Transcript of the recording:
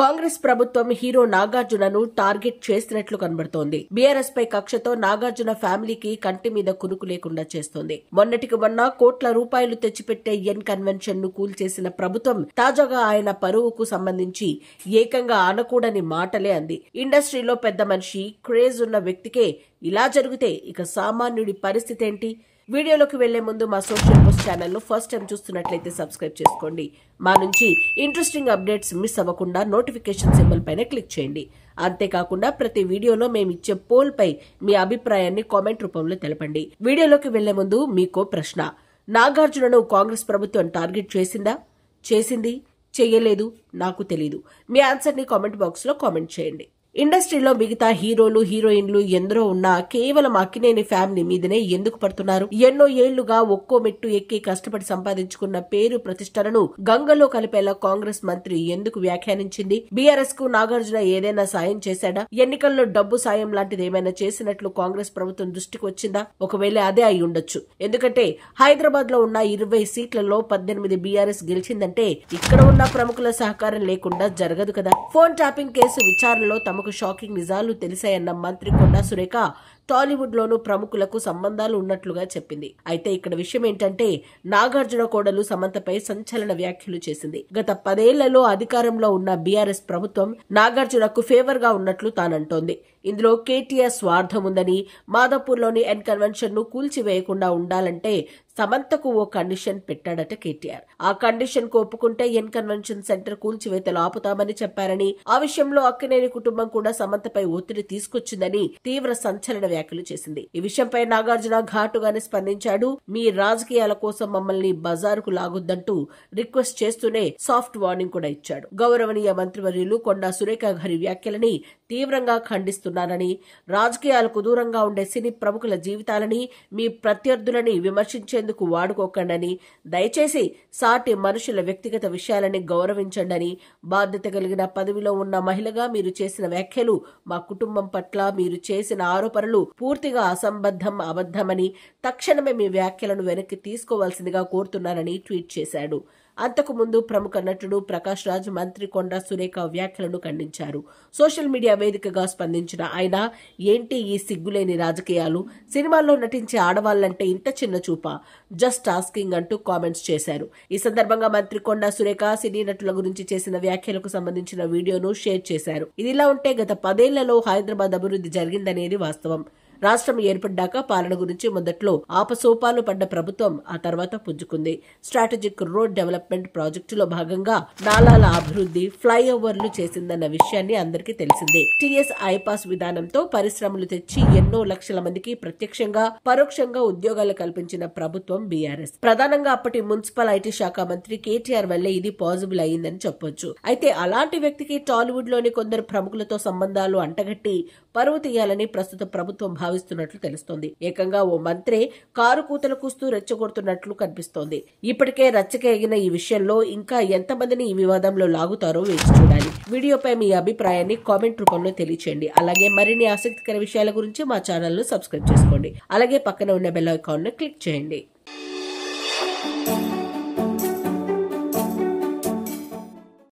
కాంగ్రెస్ ప్రభుత్వం hero నాగార్జునను target చేసినట్లు కనబడుతోంది బీఆర్ఎస్ పై కక్షతో నాగార్జున ఫ్యామిలీకి కంటి మీద కునుకు లేకుండా చేస్తోంది మొన్నటికి మొన్న కోట్ల రూపాయలు తెచ్చిపెట్టే ఎన్ కన్వెన్షన్ ను కూల్చేసిన ప్రభుత్వం తాజాగా ఆయన పరువుకు సంబంధించి ఏకంగా ఆనకూడని మాటలే అంది ఇండస్ట్రీలో పెద్ద మనిషి క్రేజ్ ఉన్న వ్యక్తికే ఇలా జరిగితే ఇక సామాన్యుడి పరిస్థితి ఏంటి వీడియోలోకి వెళ్లే ముందు మా సోషల్ పోస్ట్ ను ఫస్ట్ టైం చూస్తున్నట్లయితే సబ్స్క్రైబ్ చేసుకోండి మా నుంచి ఇంట్రెస్టింగ్ అప్డేట్స్ మిస్ అవ్వకుండా నోటిఫికేషన్ సింబల్ పైన క్లిక్ చేయండి అంతేకాకుండా ప్రతి వీడియోలో మేము ఇచ్చే పోల్ పై మీ అభిప్రాయాన్ని కామెంట్ రూపంలో తెలపండి వీడియోలోకి వెళ్లే ముందు మీకో ప్రశ్న నాగార్జునను కాంగ్రెస్ ప్రభుత్వం టార్గెట్ చేసిందా చేసింది చేయలేదు నాకు తెలీదు మీ ఆన్సర్ని కామెంట్ బాక్స్లో కామెంట్ చేయండి ఇండస్ట్రీలో మిగతా హీరోలు హీరోయిన్లు ఎందరో ఉన్నా కేవలం అక్కినేని ఫ్యామిలీ మీదనే ఎందుకు పడుతున్నారు ఎన్నో ఏళ్లుగా ఒక్కో మెట్టు ఎక్కి కష్టపడి సంపాదించుకున్న పేరు ప్రతిష్టలను గంగలో కలిపేలా కాంగ్రెస్ మంత్రి ఎందుకు వ్యాఖ్యానించింది బీఆర్ఎస్ కు నాగార్జున ఏదైనా సాయం చేశాడా ఎన్నికల్లో డబ్బు సాయం లాంటిది ఏమైనా చేసినట్లు కాంగ్రెస్ ప్రభుత్వం దృష్టికి వచ్చిందా ఒకవేళ అదే అయి ఉండొచ్చు ఎందుకంటే హైదరాబాద్ లో ఉన్న ఇరవై సీట్లలో పద్దెనిమిది బీఆర్ఎస్ గెలిచిందంటే ఇక్కడ ఉన్న ప్రముఖుల సహకారం లేకుండా జరగదు కదా ఫోన్ ట్యాపింగ్ కేసు విచారణలో తమ తమకు షాకింగ్ నిజాలు తెలిసాయన్న మంత్రి కొండా సురేఖ టాలీవుడ్లోనూ ప్రముఖులకు సంబంధాలు ఉన్నట్లుగా చెప్పింది అయితే ఇక్కడ విషయం ఏంటంటే నాగార్జున కోడలు సమంతపై సంచలన వ్యాఖ్యలు చేసింది గత పదేళ్లలో అధికారంలో ఉన్న బీఆర్ఎస్ ప్రభుత్వం నాగార్జునకు ఫేవర్ గా ఉన్నట్లు తానంటోంది ఇందులో కేటీఆర్ స్వార్థం ఉందని లోని ఎన్ కన్వెన్షన్ ను కూల్చివేయకుండా ఉండాలంటే సమంతకు ఓ కండిషన్ పెట్టాడట కేటీఆర్ ఆ కండిషన్ ఒప్పుకుంటే ఎన్ కన్వెన్షన్ సెంటర్ కూల్చివేతలు ఆపుతామని చెప్పారని ఆ విషయంలో అక్కినేని కుటుంబం కూడా సమంతపై ఒత్తిడి తీసుకొచ్చిందని తీవ్ర సంచలన వ్యాఖ్యలు చేసింది ఈ విషయంపై నాగార్జున ఘాటుగానే స్పందించాడు మీ రాజకీయాల కోసం మమ్మల్ని బజారుకు లాగొద్దంటూ రిక్వెస్ట్ చేస్తూనే సాఫ్ట్ వార్నింగ్ కూడా ఇచ్చాడు గౌరవనీయ మంత్రివర్యులు కొండా సురేఖ గారి వ్యాఖ్యలని తీవ్రంగా ఖండిస్తున్నారని రాజకీయాలకు దూరంగా ఉండే సినీ ప్రముఖుల జీవితాలని మీ ప్రత్యర్థులని విమర్శించే దూషించేందుకు వాడుకోకండని దయచేసి సాటి మనుషుల వ్యక్తిగత విషయాలని గౌరవించండని బాధ్యత కలిగిన పదవిలో ఉన్న మహిళగా మీరు చేసిన వ్యాఖ్యలు మా కుటుంబం పట్ల మీరు చేసిన ఆరోపణలు పూర్తిగా అసంబద్ధం అబద్ధమని తక్షణమే మీ వ్యాఖ్యలను వెనక్కి తీసుకోవాల్సిందిగా కోరుతున్నానని ట్వీట్ చేశాడు అంతకుముందు ప్రముఖ నటుడు ప్రకాష్ రాజ్ మంత్రి కొండ సురేఖ వ్యాఖ్యలను ఖండించారు సోషల్ మీడియా వేదికగా స్పందించిన ఆయన ఏంటి ఈ సిగ్గులేని రాజకీయాలు సినిమాల్లో నటించే ఆడవాళ్ళంటే ఇంత చిన్న చూప జస్ట్ ఆస్కింగ్ అంటూ కామెంట్స్ చేశారు ఈ సందర్భంగా మంత్రి కొండ సురేఖ సినీ నటుల గురించి చేసిన వ్యాఖ్యలకు సంబంధించిన వీడియోను షేర్ చేశారు ఇదిలా ఉంటే గత పదేళ్లలో హైదరాబాద్ అభివృద్ధి జరిగిందనేది వాస్తవం రాష్ట్రం ఏర్పడ్డాక పాలన గురించి మొదట్లో ఆపసోపాలు పడ్డ ప్రభుత్వం ఆ తర్వాత పుంజుకుంది స్ట్రాటజిక్ రోడ్ డెవలప్మెంట్ ప్రాజెక్టులో భాగంగా నాలాల అభివృద్ధి ఫ్లైఓవర్లు చేసిందన్న విషయాన్ని అందరికీ తెలిసిందే టీఎస్ ఐపాస్ విధానంతో పరిశ్రమలు తెచ్చి ఎన్నో లక్షల మందికి ప్రత్యక్షంగా పరోక్షంగా ఉద్యోగాలు కల్పించిన ప్రభుత్వం బీఆర్ఎస్ ప్రధానంగా అప్పటి మున్సిపల్ ఐటీ శాఖ మంత్రి కేటీఆర్ వల్లే ఇది పాసిబుల్ అయ్యిందని చెప్పొచ్చు అయితే అలాంటి వ్యక్తికి టాలీవుడ్ లోని కొందరు ప్రముఖులతో సంబంధాలు అంటగట్టి పరువు తీయాలని ప్రస్తుత ప్రభుత్వం భావించారు భావిస్తున్నట్లు తెలుస్తోంది ఏకంగా ఓ మంత్రి కారు కూతలు కూస్తూ రెచ్చగొడుతున్నట్లు కనిపిస్తోంది ఇప్పటికే రచ్చకేగిన ఈ విషయంలో ఇంకా ఎంతమందిని ఈ వివాదంలో లాగుతారో వేచి చూడాలి వీడియోపై మీ అభిప్రాయాన్ని కామెంట్ రూపంలో తెలియచేయండి అలాగే మరిన్ని ఆసక్తికర విషయాల గురించి మా ఛానల్ను సబ్స్క్రైబ్ చేసుకోండి అలాగే పక్కన ఉన్న బెల్ ఐకాన్ను క్లిక్ చేయండి